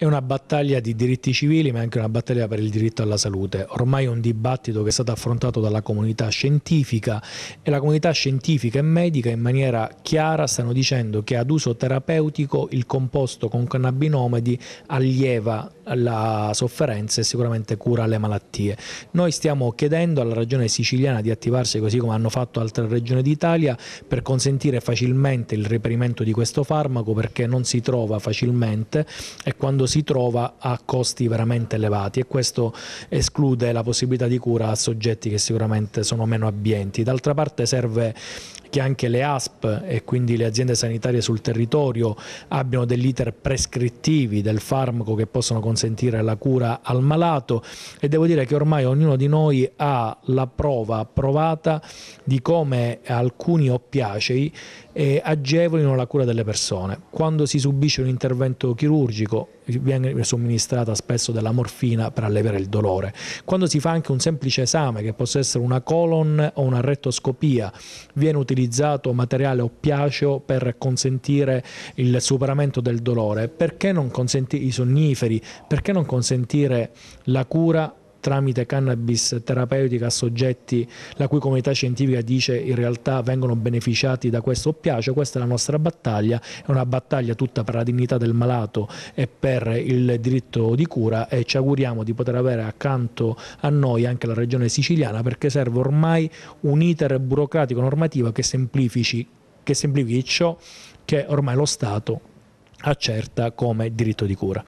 È una battaglia di diritti civili ma anche una battaglia per il diritto alla salute. Ormai è un dibattito che è stato affrontato dalla comunità scientifica e la comunità scientifica e medica in maniera chiara stanno dicendo che ad uso terapeutico il composto con cannabinomedi allieva la sofferenza e sicuramente cura le malattie. Noi stiamo chiedendo alla regione siciliana di attivarsi così come hanno fatto altre regioni d'Italia per consentire facilmente il reperimento di questo farmaco perché non si trova facilmente e quando si trova a costi veramente elevati e questo esclude la possibilità di cura a soggetti che sicuramente sono meno abbienti. D'altra parte serve che anche le ASP e quindi le aziende sanitarie sul territorio abbiano degli iter prescrittivi del farmaco che possono consentire la cura al malato e devo dire che ormai ognuno di noi ha la prova provata di come alcuni oppiacei eh, agevolino la cura delle persone. Quando si subisce un intervento chirurgico viene somministrata spesso della morfina per alleviare il dolore. Quando si fa anche un semplice esame che possa essere una colon o una rettoscopia viene utilizzato utilizzato materiale oppiaceo per consentire il superamento del dolore, perché non consentire i sonniferi, perché non consentire la cura tramite cannabis terapeutica a soggetti la cui comunità scientifica dice in realtà vengono beneficiati da questo oppiace, questa è la nostra battaglia, è una battaglia tutta per la dignità del malato e per il diritto di cura e ci auguriamo di poter avere accanto a noi anche la regione siciliana perché serve ormai un iter burocratico normativo che semplifichi, che semplifichi ciò che ormai lo Stato accerta come diritto di cura.